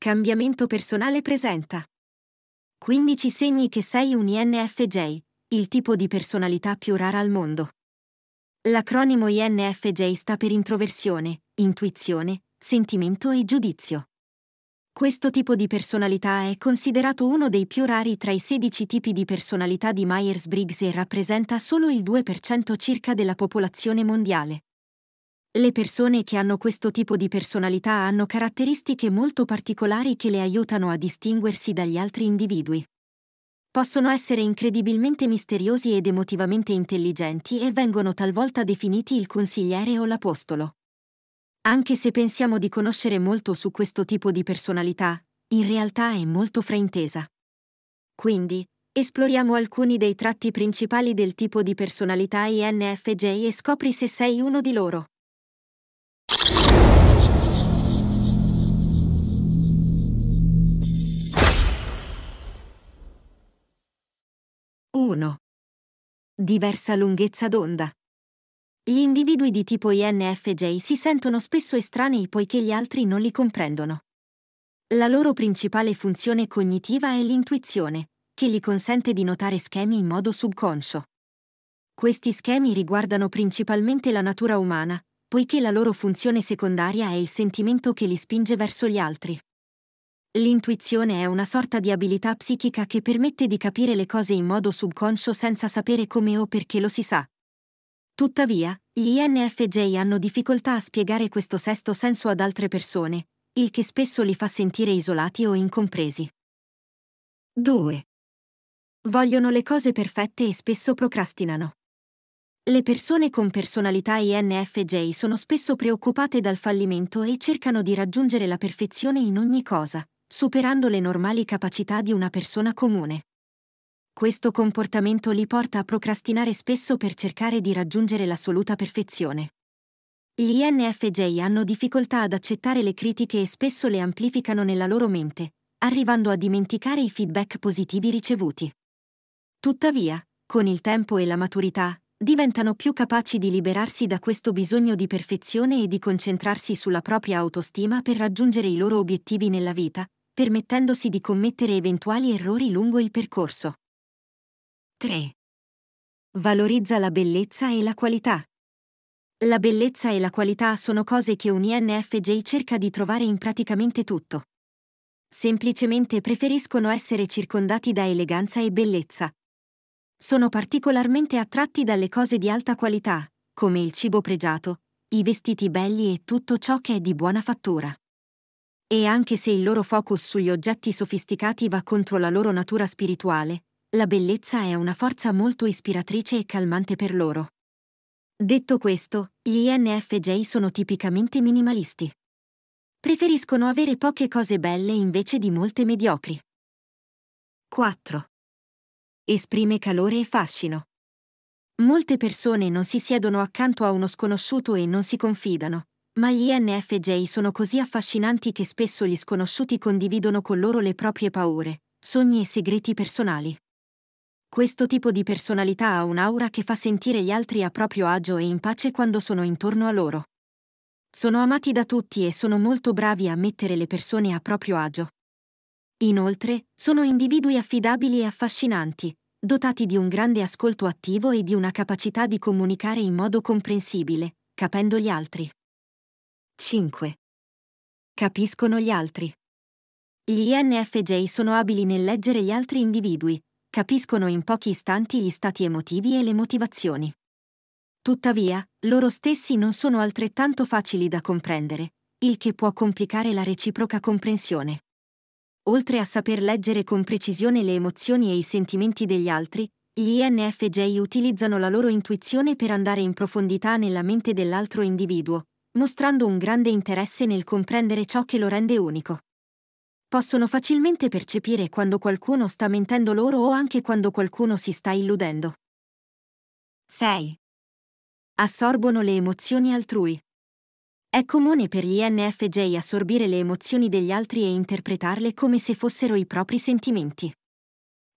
Cambiamento personale presenta 15 segni che sei un INFJ, il tipo di personalità più rara al mondo. L'acronimo INFJ sta per introversione, intuizione, sentimento e giudizio. Questo tipo di personalità è considerato uno dei più rari tra i 16 tipi di personalità di Myers-Briggs e rappresenta solo il 2% circa della popolazione mondiale. Le persone che hanno questo tipo di personalità hanno caratteristiche molto particolari che le aiutano a distinguersi dagli altri individui. Possono essere incredibilmente misteriosi ed emotivamente intelligenti e vengono talvolta definiti il consigliere o l'apostolo. Anche se pensiamo di conoscere molto su questo tipo di personalità, in realtà è molto fraintesa. Quindi, esploriamo alcuni dei tratti principali del tipo di personalità INFJ e scopri se sei uno di loro. 1. Diversa lunghezza d'onda. Gli individui di tipo INFJ si sentono spesso estranei poiché gli altri non li comprendono. La loro principale funzione cognitiva è l'intuizione, che gli consente di notare schemi in modo subconscio. Questi schemi riguardano principalmente la natura umana, poiché la loro funzione secondaria è il sentimento che li spinge verso gli altri. L'intuizione è una sorta di abilità psichica che permette di capire le cose in modo subconscio senza sapere come o perché lo si sa. Tuttavia, gli INFJ hanno difficoltà a spiegare questo sesto senso ad altre persone, il che spesso li fa sentire isolati o incompresi. 2. Vogliono le cose perfette e spesso procrastinano. Le persone con personalità INFJ sono spesso preoccupate dal fallimento e cercano di raggiungere la perfezione in ogni cosa, superando le normali capacità di una persona comune. Questo comportamento li porta a procrastinare spesso per cercare di raggiungere l'assoluta perfezione. Gli INFJ hanno difficoltà ad accettare le critiche e spesso le amplificano nella loro mente, arrivando a dimenticare i feedback positivi ricevuti. Tuttavia, con il tempo e la maturità, diventano più capaci di liberarsi da questo bisogno di perfezione e di concentrarsi sulla propria autostima per raggiungere i loro obiettivi nella vita, permettendosi di commettere eventuali errori lungo il percorso. 3. Valorizza la bellezza e la qualità. La bellezza e la qualità sono cose che un INFJ cerca di trovare in praticamente tutto. Semplicemente preferiscono essere circondati da eleganza e bellezza, sono particolarmente attratti dalle cose di alta qualità, come il cibo pregiato, i vestiti belli e tutto ciò che è di buona fattura. E anche se il loro focus sugli oggetti sofisticati va contro la loro natura spirituale, la bellezza è una forza molto ispiratrice e calmante per loro. Detto questo, gli INFJ sono tipicamente minimalisti. Preferiscono avere poche cose belle invece di molte mediocri. 4 esprime calore e fascino. Molte persone non si siedono accanto a uno sconosciuto e non si confidano, ma gli NFJ sono così affascinanti che spesso gli sconosciuti condividono con loro le proprie paure, sogni e segreti personali. Questo tipo di personalità ha un'aura che fa sentire gli altri a proprio agio e in pace quando sono intorno a loro. Sono amati da tutti e sono molto bravi a mettere le persone a proprio agio. Inoltre, sono individui affidabili e affascinanti, dotati di un grande ascolto attivo e di una capacità di comunicare in modo comprensibile, capendo gli altri. 5. Capiscono gli altri. Gli INFJ sono abili nel leggere gli altri individui, capiscono in pochi istanti gli stati emotivi e le motivazioni. Tuttavia, loro stessi non sono altrettanto facili da comprendere, il che può complicare la reciproca comprensione oltre a saper leggere con precisione le emozioni e i sentimenti degli altri, gli INFJ utilizzano la loro intuizione per andare in profondità nella mente dell'altro individuo, mostrando un grande interesse nel comprendere ciò che lo rende unico. Possono facilmente percepire quando qualcuno sta mentendo loro o anche quando qualcuno si sta illudendo. 6. Assorbono le emozioni altrui. È comune per gli NFJ assorbire le emozioni degli altri e interpretarle come se fossero i propri sentimenti.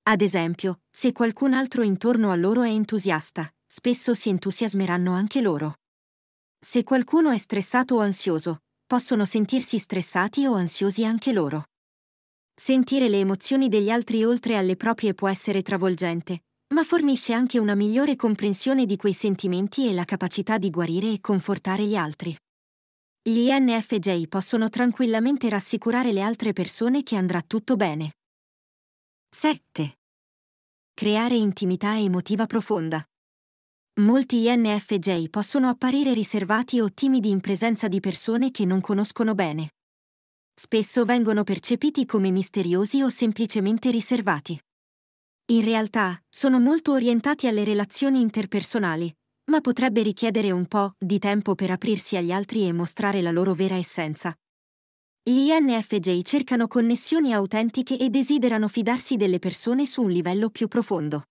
Ad esempio, se qualcun altro intorno a loro è entusiasta, spesso si entusiasmeranno anche loro. Se qualcuno è stressato o ansioso, possono sentirsi stressati o ansiosi anche loro. Sentire le emozioni degli altri oltre alle proprie può essere travolgente, ma fornisce anche una migliore comprensione di quei sentimenti e la capacità di guarire e confortare gli altri. Gli NFJ possono tranquillamente rassicurare le altre persone che andrà tutto bene. 7. Creare intimità emotiva profonda. Molti INFJ possono apparire riservati o timidi in presenza di persone che non conoscono bene. Spesso vengono percepiti come misteriosi o semplicemente riservati. In realtà, sono molto orientati alle relazioni interpersonali, ma potrebbe richiedere un po' di tempo per aprirsi agli altri e mostrare la loro vera essenza. Gli INFJ cercano connessioni autentiche e desiderano fidarsi delle persone su un livello più profondo.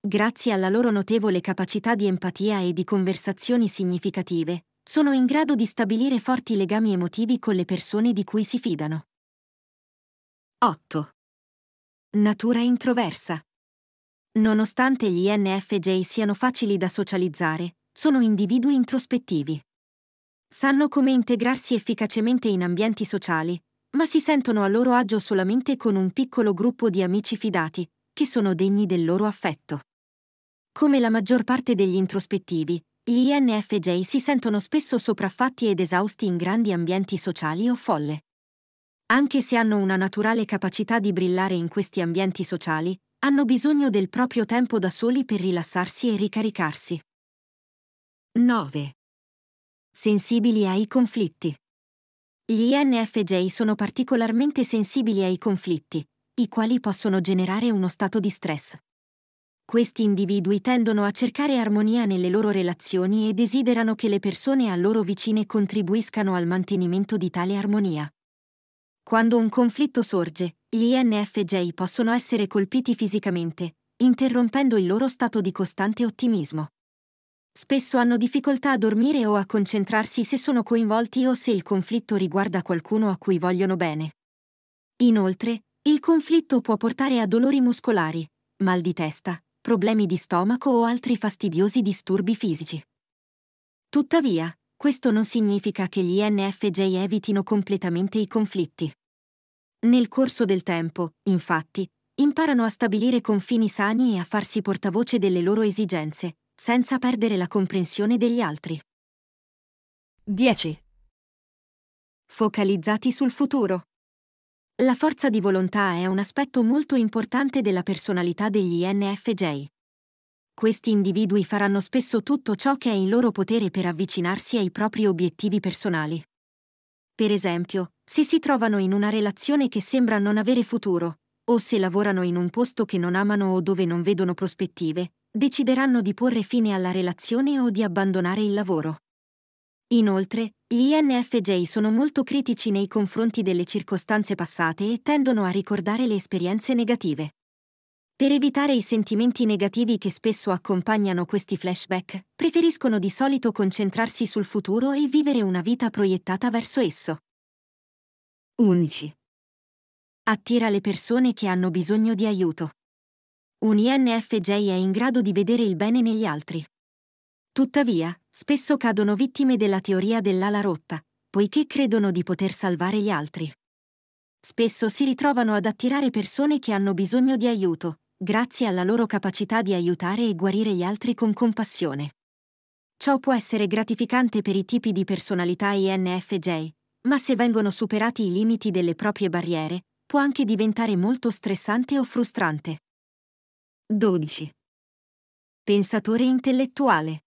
Grazie alla loro notevole capacità di empatia e di conversazioni significative, sono in grado di stabilire forti legami emotivi con le persone di cui si fidano. 8. Natura introversa. Nonostante gli INFJ siano facili da socializzare, sono individui introspettivi. Sanno come integrarsi efficacemente in ambienti sociali, ma si sentono a loro agio solamente con un piccolo gruppo di amici fidati, che sono degni del loro affetto. Come la maggior parte degli introspettivi, gli INFJ si sentono spesso sopraffatti ed esausti in grandi ambienti sociali o folle. Anche se hanno una naturale capacità di brillare in questi ambienti sociali, hanno bisogno del proprio tempo da soli per rilassarsi e ricaricarsi. 9. Sensibili ai conflitti. Gli INFJ sono particolarmente sensibili ai conflitti, i quali possono generare uno stato di stress. Questi individui tendono a cercare armonia nelle loro relazioni e desiderano che le persone a loro vicine contribuiscano al mantenimento di tale armonia. Quando un conflitto sorge, gli INFJ possono essere colpiti fisicamente, interrompendo il loro stato di costante ottimismo. Spesso hanno difficoltà a dormire o a concentrarsi se sono coinvolti o se il conflitto riguarda qualcuno a cui vogliono bene. Inoltre, il conflitto può portare a dolori muscolari, mal di testa, problemi di stomaco o altri fastidiosi disturbi fisici. Tuttavia, questo non significa che gli INFJ evitino completamente i conflitti. Nel corso del tempo, infatti, imparano a stabilire confini sani e a farsi portavoce delle loro esigenze, senza perdere la comprensione degli altri. 10. Focalizzati sul futuro. La forza di volontà è un aspetto molto importante della personalità degli INFJ. Questi individui faranno spesso tutto ciò che è in loro potere per avvicinarsi ai propri obiettivi personali. Per esempio, se si trovano in una relazione che sembra non avere futuro, o se lavorano in un posto che non amano o dove non vedono prospettive, decideranno di porre fine alla relazione o di abbandonare il lavoro. Inoltre, gli INFJ sono molto critici nei confronti delle circostanze passate e tendono a ricordare le esperienze negative. Per evitare i sentimenti negativi che spesso accompagnano questi flashback, preferiscono di solito concentrarsi sul futuro e vivere una vita proiettata verso esso. 11. Attira le persone che hanno bisogno di aiuto. Un INFJ è in grado di vedere il bene negli altri. Tuttavia, spesso cadono vittime della teoria dell'ala rotta, poiché credono di poter salvare gli altri. Spesso si ritrovano ad attirare persone che hanno bisogno di aiuto, grazie alla loro capacità di aiutare e guarire gli altri con compassione. Ciò può essere gratificante per i tipi di personalità INFJ, ma se vengono superati i limiti delle proprie barriere, può anche diventare molto stressante o frustrante. 12. Pensatore intellettuale.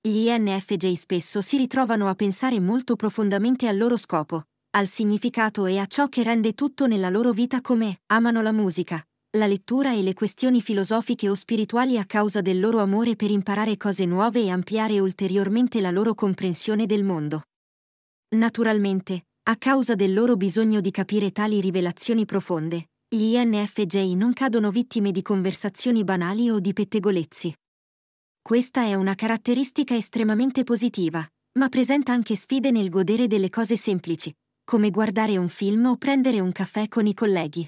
Gli INFJ spesso si ritrovano a pensare molto profondamente al loro scopo, al significato e a ciò che rende tutto nella loro vita come amano la musica, la lettura e le questioni filosofiche o spirituali a causa del loro amore per imparare cose nuove e ampliare ulteriormente la loro comprensione del mondo. Naturalmente, a causa del loro bisogno di capire tali rivelazioni profonde, gli INFJ non cadono vittime di conversazioni banali o di pettegolezzi. Questa è una caratteristica estremamente positiva, ma presenta anche sfide nel godere delle cose semplici, come guardare un film o prendere un caffè con i colleghi.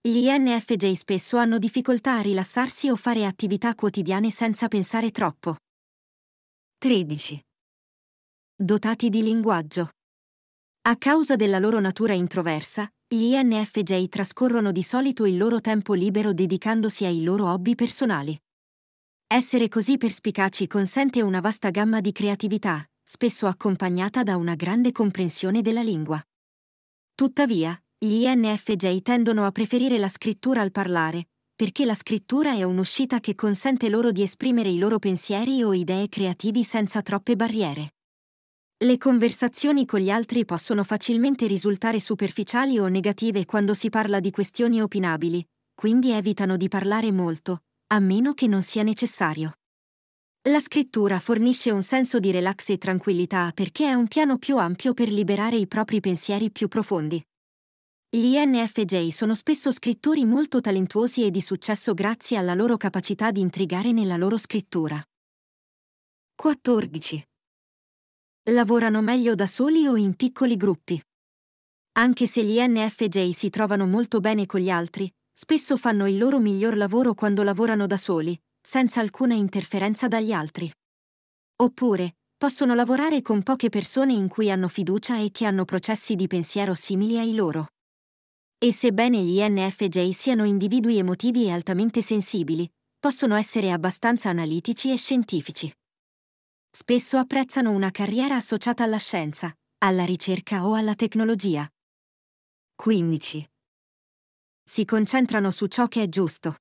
Gli INFJ spesso hanno difficoltà a rilassarsi o fare attività quotidiane senza pensare troppo. 13 dotati di linguaggio. A causa della loro natura introversa, gli INFJ trascorrono di solito il loro tempo libero dedicandosi ai loro hobby personali. Essere così perspicaci consente una vasta gamma di creatività, spesso accompagnata da una grande comprensione della lingua. Tuttavia, gli INFJ tendono a preferire la scrittura al parlare, perché la scrittura è un'uscita che consente loro di esprimere i loro pensieri o idee creativi senza troppe barriere. Le conversazioni con gli altri possono facilmente risultare superficiali o negative quando si parla di questioni opinabili, quindi evitano di parlare molto, a meno che non sia necessario. La scrittura fornisce un senso di relax e tranquillità perché è un piano più ampio per liberare i propri pensieri più profondi. Gli NFJ sono spesso scrittori molto talentuosi e di successo grazie alla loro capacità di intrigare nella loro scrittura. 14 lavorano meglio da soli o in piccoli gruppi. Anche se gli NFJ si trovano molto bene con gli altri, spesso fanno il loro miglior lavoro quando lavorano da soli, senza alcuna interferenza dagli altri. Oppure, possono lavorare con poche persone in cui hanno fiducia e che hanno processi di pensiero simili ai loro. E sebbene gli NFJ siano individui emotivi e altamente sensibili, possono essere abbastanza analitici e scientifici spesso apprezzano una carriera associata alla scienza, alla ricerca o alla tecnologia. 15. Si concentrano su ciò che è giusto.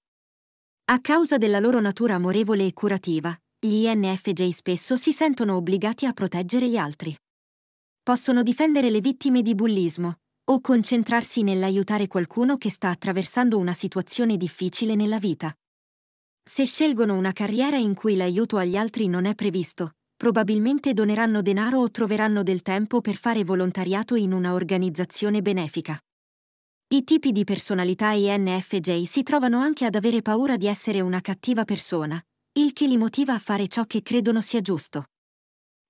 A causa della loro natura amorevole e curativa, gli INFJ spesso si sentono obbligati a proteggere gli altri. Possono difendere le vittime di bullismo o concentrarsi nell'aiutare qualcuno che sta attraversando una situazione difficile nella vita. Se scelgono una carriera in cui l'aiuto agli altri non è previsto, probabilmente doneranno denaro o troveranno del tempo per fare volontariato in una organizzazione benefica. I tipi di personalità INFJ si trovano anche ad avere paura di essere una cattiva persona, il che li motiva a fare ciò che credono sia giusto.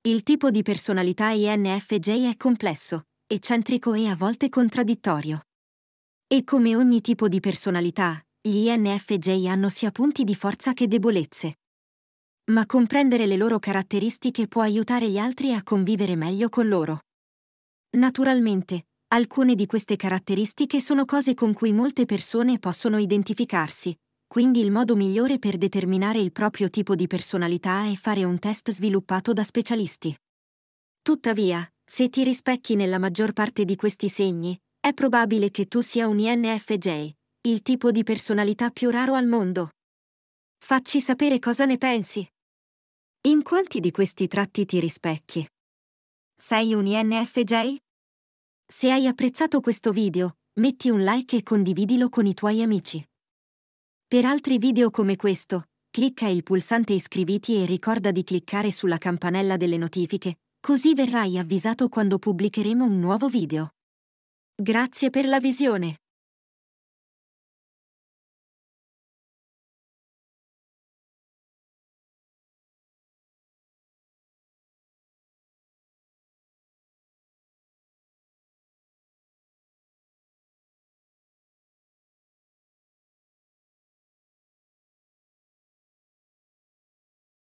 Il tipo di personalità INFJ è complesso, eccentrico e a volte contraddittorio. E come ogni tipo di personalità, gli INFJ hanno sia punti di forza che debolezze ma comprendere le loro caratteristiche può aiutare gli altri a convivere meglio con loro. Naturalmente, alcune di queste caratteristiche sono cose con cui molte persone possono identificarsi, quindi il modo migliore per determinare il proprio tipo di personalità è fare un test sviluppato da specialisti. Tuttavia, se ti rispecchi nella maggior parte di questi segni, è probabile che tu sia un INFJ, il tipo di personalità più raro al mondo. Facci sapere cosa ne pensi. In quanti di questi tratti ti rispecchi? Sei un INFJ? Se hai apprezzato questo video, metti un like e condividilo con i tuoi amici. Per altri video come questo, clicca il pulsante iscriviti e ricorda di cliccare sulla campanella delle notifiche, così verrai avvisato quando pubblicheremo un nuovo video. Grazie per la visione!